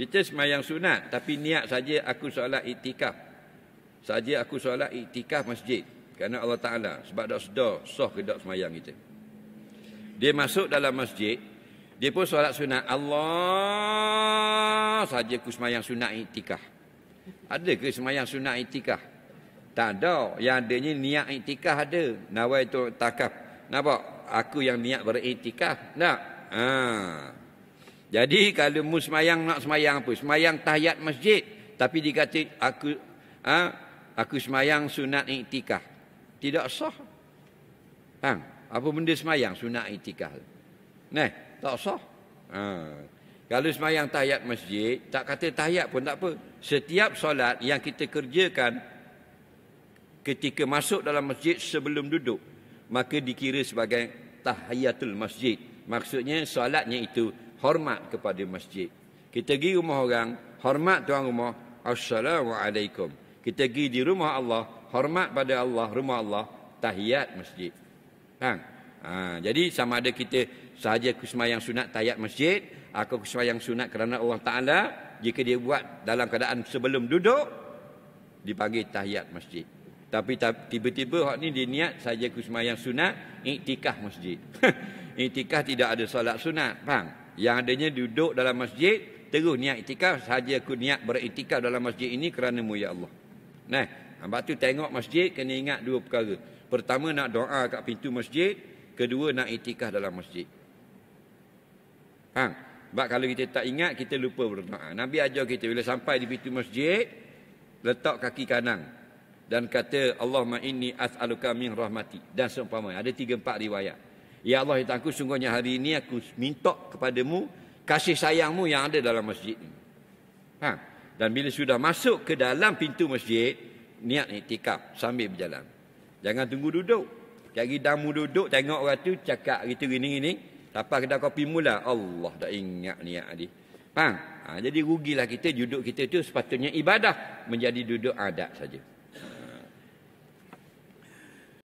Kita semayang sunat tapi niat saja aku solat itikaf, Saja aku solat iktikaf masjid. Kerana Allah Ta'ala sebab dah sedar soh ke dah semayang kita. Dia masuk dalam masjid. Dia pun solat sunat. Allah saja aku semayang sunat itikaf. Ada ke semayang sunat iktikaf? Tak ada. Yang adanya niat iktikaf ada. Nawai tu takaf. Nampak? Aku yang niat beriktikaf. Nak? Haa. Jadi kalau mu semayang nak semayang apa? Semayang tahiyat masjid. Tapi dikata aku ha, aku semayang sunat itikah. Tidak sah. Ha, apa benda semayang sunat itikah? Nah, tak sah. Ha. Kalau semayang tahiyat masjid, tak kata tahiyat pun tak apa. Setiap solat yang kita kerjakan ketika masuk dalam masjid sebelum duduk, maka dikira sebagai tahiyatul masjid. Maksudnya solatnya itu hormat kepada masjid. Kita pergi rumah orang, hormat tuan rumah, Assalamualaikum. Kita pergi di rumah Allah, hormat pada Allah, rumah Allah, tahiyat masjid. Kan? Ha, jadi sama ada kita sahaja yang sunat tahiyat masjid, aku kusma yang sunat kerana Allah Ta'ala, jika dia buat dalam keadaan sebelum duduk, dipanggil tahiyat masjid. Tapi tiba-tiba hak ni dia niat saja yang sunat, iktikah masjid. iktikah tidak ada solat sunat, faham? yang adanya duduk dalam masjid terus niat itikaf saja aku niat beritikaf dalam masjid ini kerana mu ya Allah. Nah, hamba tu tengok masjid kena ingat dua perkara. Pertama nak doa kat pintu masjid, kedua nak itikaf dalam masjid. Hang, sebab kalau kita tak ingat kita lupa berdoa. Nabi ajar kita bila sampai di pintu masjid letak kaki kanan dan kata Allahumma inni as'aluka min rahmati dan seumpama ada tiga empat riwayat. Ya Allah, kita aku sungguhnya hari ini aku minta kepadamu kasih sayangmu yang ada dalam masjid ini. Ha. Dan bila sudah masuk ke dalam pintu masjid, niat tikap sambil berjalan. Jangan tunggu duduk. Jadi damu duduk, tengok orang tu cakap gitu gini gini. Siapa kita kopi mula? Allah tak ingat niat ni. Faham? Ha. jadi rugilah kita, duduk kita tu sepatutnya ibadah. Menjadi duduk adat saja.